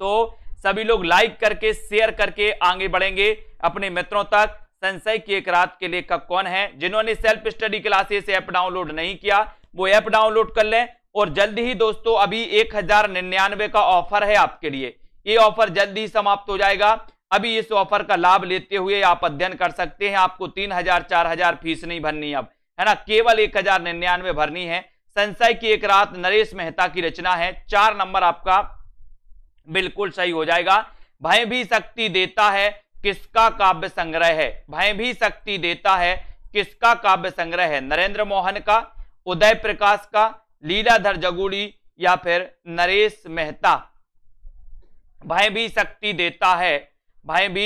तो सभी लोग लाइक करके शेयर करके आगे बढ़ेंगे अपने मित्रों तक संशय की एक रात के लेखक कौन है जिन्होंने self study classes app download नहीं किया वो ऐप डाउनलोड कर लें और जल्द ही दोस्तों अभी एक हजार निन्यानवे का ऑफर है आपके लिए ये ऑफर जल्द ही समाप्त हो जाएगा अभी इस ऑफर का लाभ लेते हुए आप अध्ययन कर सकते हैं आपको तीन हजार चार हजार फीस नहीं भरनी अब है ना केवल एक हजार निन्यानवे भरनी है संशय की एक रात नरेश मेहता की रचना है चार नंबर आपका बिल्कुल सही हो जाएगा भय भी शक्ति देता है किसका काव्य संग्रह है भय भी शक्ति देता है किसका काव्य संग्रह है नरेंद्र मोहन का उदय प्रकाश का लीलाधर जगुड़ी या फिर नरेश मेहता भय भी शक्ति देता है भाई भी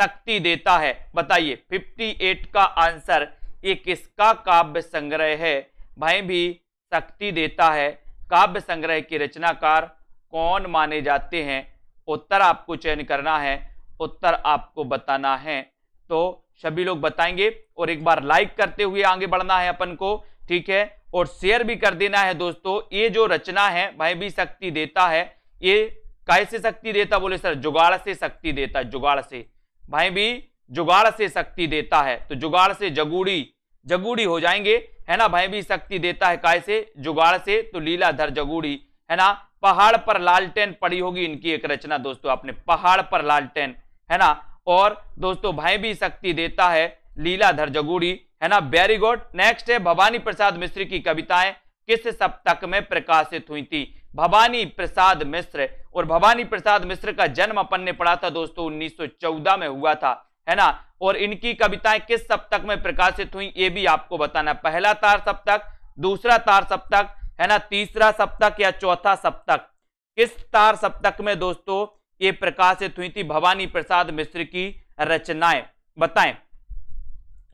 शक्ति देता है बताइए 58 का आंसर ये किसका काव्य संग्रह है भाई भी शक्ति देता है काव्य संग्रह के रचनाकार कौन माने जाते हैं उत्तर आपको चयन करना है उत्तर आपको बताना है तो सभी लोग बताएंगे और एक बार लाइक करते हुए आगे बढ़ना है अपन को ठीक है और शेयर भी कर देना है दोस्तों ये जो रचना है भाई भी शक्ति देता है ये से शक्ति देता बोले सर जुगाड़ से शक्ति देता जुगाड़ से भाई भी जुगाड़ से शक्ति देता है तो जुगाड़ से जगूड़ी जगूड़ी हो जाएंगे है ना भाई भी शक्ति देता है काय से जुगाड़ से तो लीलाधर जगूड़ी है ना पहाड़ पर लालटेन पड़ी होगी इनकी एक रचना दोस्तों आपने पहाड़ पर लालटेन है ना और दोस्तों भाई भी शक्ति देता है लीलाधर जगूड़ी है ना वेरी गुड नेक्स्ट है भवानी प्रसाद मिश्र की कविताएं किस सप्तक में प्रकाशित हुई थी भवानी प्रसाद मिश्र और भवानी प्रसाद मिश्र का जन्म अपन ने पढ़ा था दोस्तों उन्नीस में हुआ था है ना और इनकी कविताएं किस सप्तक में प्रकाशित हुई ये भी आपको बताना पहला तार सप्तक दूसरा तार सप्तक है ना तीसरा सप्तक या चौथा सप्तक किस तार सप्तक में दोस्तों ये प्रकाशित हुई थी भवानी प्रसाद मिश्र की रचनाएं बताएं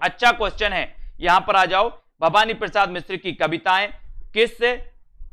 अच्छा क्वेश्चन है यहां पर आ जाओ भवानी प्रसाद मिश्र की कविताएं किस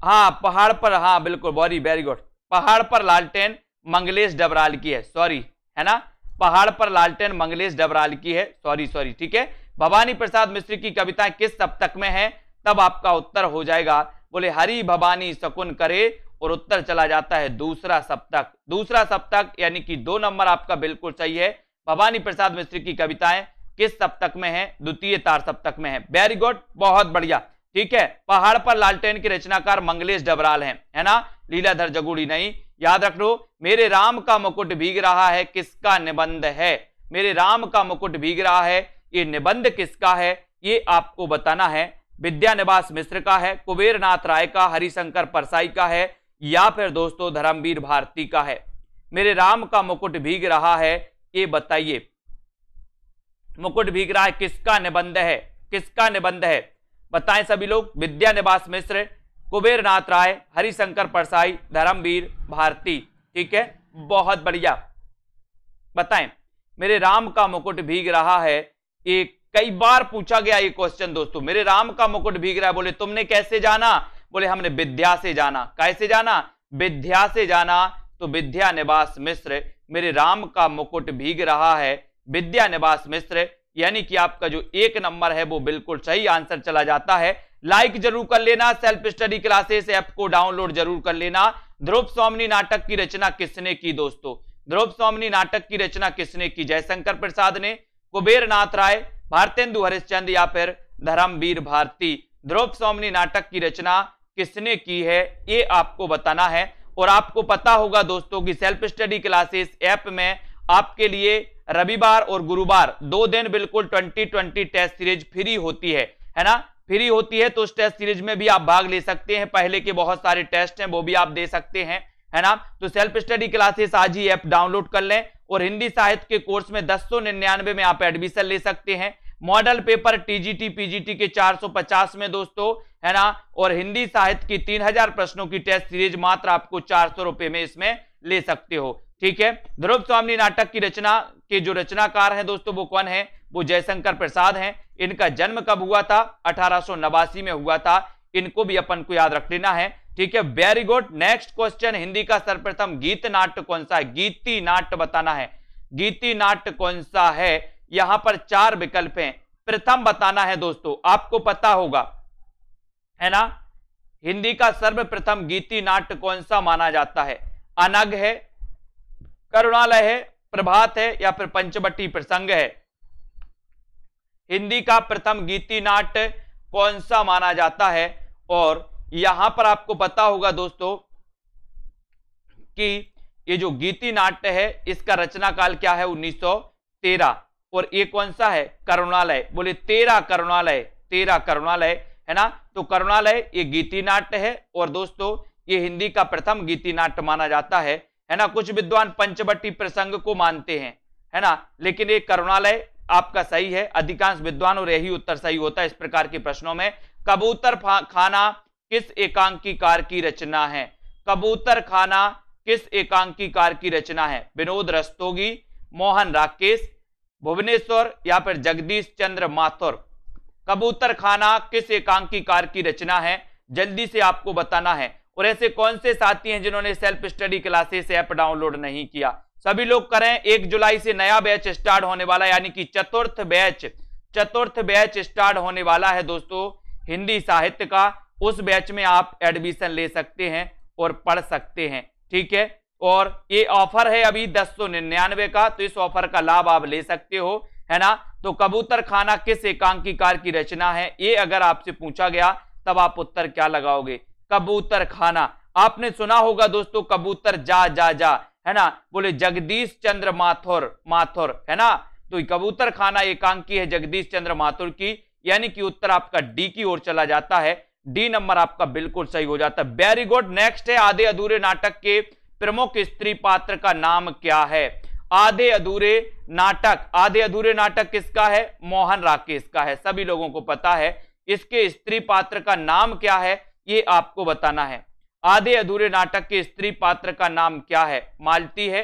हाँ पहाड़ पर हाँ बिल्कुल वेरी वेरी गुड पहाड़ पर लालटेन मंगलेश डबराल की है सॉरी है ना पहाड़ पर लालटेन मंगलेश डबराल की है सॉरी सॉरी ठीक है भवानी प्रसाद मिश्र की कविताएं किस सप्तक में है तब आपका उत्तर हो जाएगा बोले हरी भवानी शकुन करे और उत्तर चला जाता है दूसरा सप्तक दूसरा सप्तक यानी कि दो नंबर आपका बिल्कुल सही है भवानी प्रसाद मिश्र की कविताएं किस सप्तक में है द्वितीय तार सप्तक में है वेरी गुड बहुत बढ़िया ठीक है पहाड़ पर लालटेन के रचनाकार मंगलेश डबराल हैं है ना लीलाधर जगुड़ी नहीं याद रख लो मेरे राम का मुकुट भीग रहा है किसका निबंध है मेरे राम का मुकुट भीग रहा है ये निबंध किसका है ये आपको बताना है विद्या निवास मिश्र का है कुबेरनाथ राय का हरिशंकर परसाई का है या फिर दोस्तों धर्मवीर भारती का है मेरे राम का मुकुट भीग रहा है ये बताइए मुकुट भीग रहा है किसका निबंध है किसका निबंध है बताएं सभी लोग विद्या निवास मिश्र कुबेरनाथ राय हरिशंकर परसाई धर्मवीर भारती ठीक है बहुत बढ़िया बताएं मेरे राम का मुकुट भीग रहा है ये कई बार पूछा गया ये क्वेश्चन दोस्तों मेरे राम का मुकुट भीग रहा है बोले तुमने कैसे जाना बोले हमने विद्या से जाना कैसे जाना विद्या से जाना तो विद्या निवास मिश्र मेरे राम का मुकुट भीग रहा है विद्या निवास मिश्र यानी कि आपका जो एक नंबर है वो बिल्कुल सही आंसर चला जाता है लाइक जरूर कर लेना सेल्फ स्टडी क्लासेस ऐप को डाउनलोड जरूर कर लेना ध्रुव स्वामी नाटक की रचना किसने की दोस्तों ध्रुव स्वामी नाटक की रचना किसने की जयशंकर प्रसाद ने कुबेर नाथ राय भारतेंदु हरिश्चंद या फिर धर्मवीर भारती ध्रुव स्वामी नाटक की रचना किसने की है ये आपको बताना है और आपको पता होगा दोस्तों की सेल्फ स्टडी क्लासेस ऐप में आपके लिए रविवार और गुरुवार दो दिन बिल्कुल ट्वेंटी टेस्ट सीरीज फ्री होती है है ना फ्री होती है तो उस टेस्ट सीरीज में भी आप भाग ले सकते हैं पहले के बहुत सारे टेस्ट हैं वो भी आप दे सकते हैं है ना तो सेल्फ स्टडी क्लासेस आज ही ऐप डाउनलोड कर लें और हिंदी साहित्य के कोर्स में दस में आप एडमिशन ले सकते हैं मॉडल पेपर टीजीटी पीजीटी के 450 में दोस्तों है ना और हिंदी साहित्य की 3000 प्रश्नों की टेस्ट सीरीज मात्र आपको चार सौ रुपए में इसमें ले सकते हो ठीक है ध्रुव स्वामी नाटक की रचना के जो रचनाकार हैं दोस्तों वो कौन है वो जयशंकर प्रसाद हैं इनका जन्म कब हुआ था अठारह में हुआ था इनको भी अपन को याद रख लेना है ठीक है very good next question Hindi का सर्वप्रथम गीत नाट्य कौन सा है गीति नाट्य बताना है गीति नाट्य कौन सा है यहां पर चार विकल्प हैं प्रथम बताना है दोस्तों आपको पता होगा है ना हिंदी का सर्वप्रथम गीति नाट्य कौन सा माना जाता है अनग है करुणालय है प्रभात है या फिर पंचवटी प्रसंग है हिंदी का प्रथम गीति नाट्य कौन सा माना जाता है और यहां पर आपको पता होगा दोस्तों कि ये जो गीति नाट्य है इसका रचना काल क्या है 1913 और ये कौन सा है करुणालय बोले तेरा करुणालय तेरा करुणालय है ना तो करुणालय ये गीति नाट्य है और दोस्तों ये हिंदी का प्रथम गीति नाट्य माना जाता है है ना कुछ विद्वान पंचवटी प्रसंग को मानते हैं है ना लेकिन ये करुणालय आपका सही है अधिकांश विद्वान और यही उत्तर सही होता है इस प्रकार के प्रश्नों में कबूतर खाना किस एकांकी कार की रचना है कबूतर खाना किस एकांकी कार की रचना है विनोद रस्तोगी मोहन राकेश भुवनेश्वर या फिर जगदीश चंद्र माथुर कबूतर खाना किस एकांकी कार की रचना है जल्दी से आपको बताना है और ऐसे कौन से साथी हैं जिन्होंने self study classes app download नहीं किया सभी लोग करें एक जुलाई से नया बैच स्टार्ट होने वाला यानी कि चतुर्थ बैच चतुर्थ बैच स्टार्ट होने वाला है दोस्तों हिंदी साहित्य का उस बैच में आप एडमिशन ले सकते हैं और पढ़ सकते हैं ठीक है और ये ऑफर है अभी दस सौ निन्यानवे का तो इस ऑफर का लाभ आप ले सकते हो है ना तो कबूतर खाना किस एकांकीकार की रचना है ये अगर आपसे पूछा गया तब आप उत्तर क्या लगाओगे कबूतर खाना आपने सुना होगा दोस्तों कबूतर जा जा जा है ना बोले जगदीश चंद्र माथुर माथुर है ना तो कबूतर खाना एकांकी है जगदीश चंद्र माथुर की यानी कि उत्तर आपका डी की ओर चला जाता है डी नंबर आपका बिल्कुल सही हो जाता है वेरी गुड नेक्स्ट है आधे अधूरे नाटक के प्रमुख स्त्री पात्र का नाम क्या है आधे अधूरे नाटक आधे अधूरे नाटक किसका है मोहन राकेश का है सभी लोगों को पता है इसके स्त्री पात्र का नाम क्या है ये आपको बताना है आधे अधूरे नाटक के स्त्री पात्र का नाम क्या है मालती है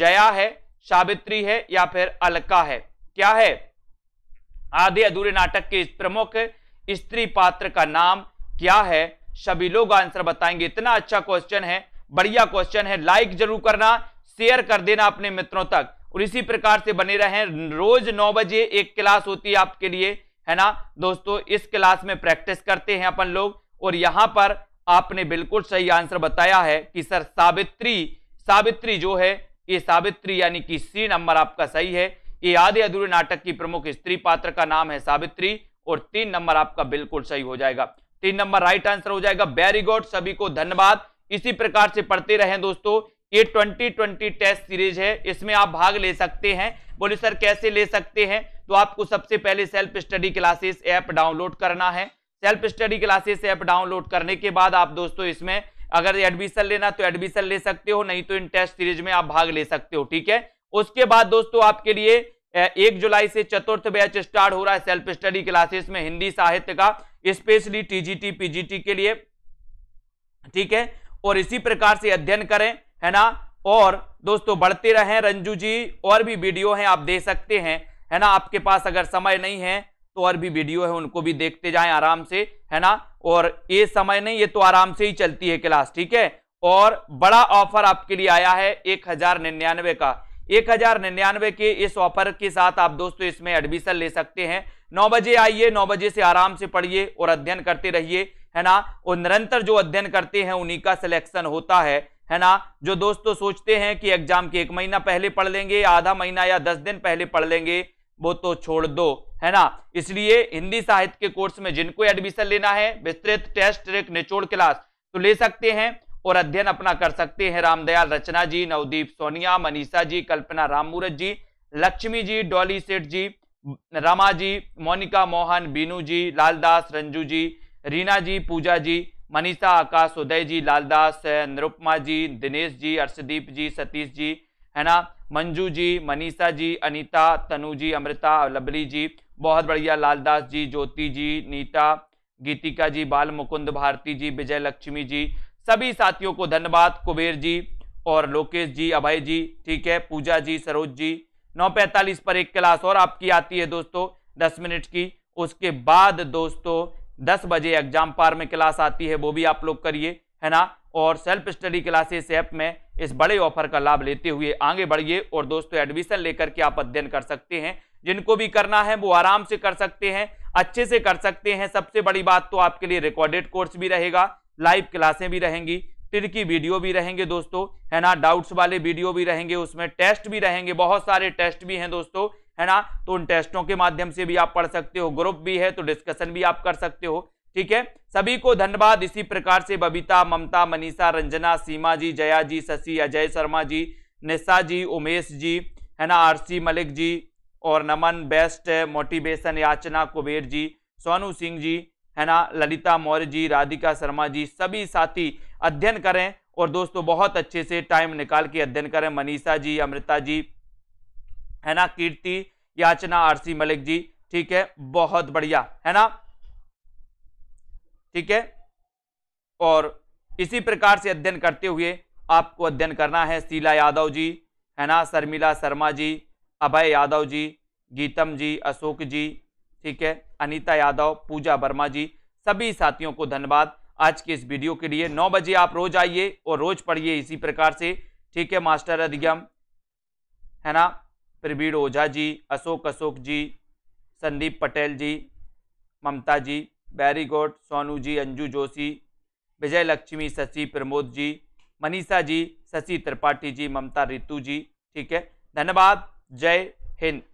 जया है सावित्री है या फिर अलका है क्या है आधे अधूरे नाटक के इस प्रमुख स्त्री पात्र का नाम क्या है सभी लोग आंसर बताएंगे इतना अच्छा क्वेश्चन है बढ़िया क्वेश्चन है लाइक जरूर करना शेयर कर देना अपने मित्रों तक और इसी प्रकार से बने रहें रोज नौ बजे एक क्लास होती है आपके लिए है ना दोस्तों इस क्लास में प्रैक्टिस करते हैं अपन लोग और यहां पर आपने बिल्कुल सही आंसर बताया है कि सर सावित्री सावित्री जो है ये सावित्री यानी कि सी नंबर आपका सही है ये आधे अधूरे नाटक की प्रमुख स्त्री पात्र का नाम है सावित्री और तीन नंबर आपका बिल्कुल सही हो जाएगा तीन नंबर राइट आंसर हो जाएगा वेरी गुड सभी को धन्यवाद इसी प्रकार से पढ़ते रहें दोस्तों ये 2020 टेस्ट सीरीज है इसमें आप भाग ले सकते हैं बोले सर कैसे ले सकते हैं तो आपको सबसे पहले self study classes app download करना है self study classes app download करने के बाद आप दोस्तों इसमें अगर एडमिशन लेना तो एडमिशन ले सकते हो नहीं तो इन टेस्ट सीरीज में आप भाग ले सकते हो ठीक है उसके बाद दोस्तों आपके लिए एक जुलाई से चतुर्थ बैच स्टार्ट हो रहा है सेल्फ स्टडी क्लासेस में हिंदी साहित्य का स्पेशली टीजीटी पीजीटी के लिए ठीक है और इसी प्रकार से अध्ययन करें है ना और दोस्तों बढ़ते रहें रंजू जी और भी वीडियो हैं आप दे सकते हैं है ना आपके पास अगर समय नहीं है तो और भी वीडियो है उनको भी देखते जाएं आराम से है ना और ये समय नहीं ये तो आराम से ही चलती है क्लास ठीक है और बड़ा ऑफर आपके लिए आया है एक हजार निन्यानवे का एक हजार निन्यानवे के इस ऑफर के साथ आप दोस्तों इसमें एडमिशन ले सकते हैं नौ बजे आइए नौ बजे से आराम से पढ़िए और अध्ययन करते रहिए है ना और निरंतर जो अध्ययन करते हैं उन्हीं का सिलेक्शन होता है है ना जो दोस्तों सोचते हैं कि एग्जाम के एक महीना पहले पढ़ लेंगे आधा महीना या दस दिन पहले पढ़ लेंगे वो तो छोड़ दो है ना इसलिए हिंदी साहित्य के कोर्स में जिनको एडमिशन लेना है विस्तृत टेस्ट निचोड़ क्लास तो ले सकते हैं और अध्ययन अपना कर सकते हैं रामदयाल रचना जी नवदीप सोनिया मनीषा जी कल्पना राममूरत जी लक्ष्मी जी डॉली सेठ जी रामा जी मोनिका मोहन बीनू जी लालदास रंजू जी रीना जी पूजा जी मनीषा आकाश उदय जी लालदास निरुपमा जी दिनेश जी अर्षदीप जी सतीश जी है ना मंजू जी मनीषा जी अनीता तनु जी अमृता लबली जी बहुत बढ़िया लालदास जी ज्योति जी नीता गीतिका जी बाल मुकुंद भारती जी विजय लक्ष्मी जी सभी साथियों को धन्यवाद कुबेर जी और लोकेश जी अभय जी ठीक है पूजा जी सरोज जी नौ पैंतालीस पर एक क्लास और आपकी आती है दोस्तों दस मिनट की उसके बाद दोस्तों दस बजे एग्जाम पार में क्लास आती है वो भी आप लोग करिए है ना और सेल्फ स्टडी क्लासेस ऐप में इस बड़े ऑफर का लाभ लेते हुए आगे बढ़िए और दोस्तों एडमिशन लेकर के आप अध्ययन कर सकते हैं जिनको भी करना है वो आराम से कर सकते हैं अच्छे से कर सकते हैं सबसे बड़ी बात तो आपके लिए रिकॉर्डेड कोर्स भी रहेगा लाइव क्लासें भी रहेंगी तिरकी वीडियो भी रहेंगे दोस्तों है ना डाउट्स वाले वीडियो भी रहेंगे उसमें टेस्ट भी रहेंगे बहुत सारे टेस्ट भी हैं दोस्तों है ना तो उन टेस्टों के माध्यम से भी आप पढ़ सकते हो ग्रुप भी है तो डिस्कशन भी आप कर सकते हो ठीक है सभी को धन्यवाद इसी प्रकार से बबीता ममता मनीषा रंजना सीमा जी जया जी शशि अजय शर्मा जी निशा जी उमेश जी है ना आरसी मलिक जी और नमन बेस्ट मोटिवेशन याचना कुबेर जी सोनू सिंह जी है ना ललिता मौर्य जी राधिका शर्मा जी सभी साथी अध्ययन करें और दोस्तों बहुत अच्छे से टाइम निकाल के अध्ययन करें मनीषा जी अमृता जी है ना कीर्ति याचना आरसी मलिक जी ठीक है बहुत बढ़िया है ना ठीक है और इसी प्रकार से अध्ययन करते हुए आपको अध्ययन करना है शीला यादव जी है ना शर्मिला शर्मा जी अभय यादव जी गीतम जी अशोक जी ठीक है अनीता यादव पूजा वर्मा जी सभी साथियों को धन्यवाद आज के इस वीडियो के लिए नौ बजे आप रोज आइए और रोज पढ़िए इसी प्रकार से ठीक है मास्टर अधिगम है ना प्रवीण ओझा जी अशोक अशोक जी संदीप पटेल जी ममता जी बैरी गोट सोनू जी अंजू जोशी विजय लक्ष्मी शशि प्रमोद जी मनीषा जी शशि त्रिपाठी जी ममता रितु जी ठीक है धन्यवाद जय हिंद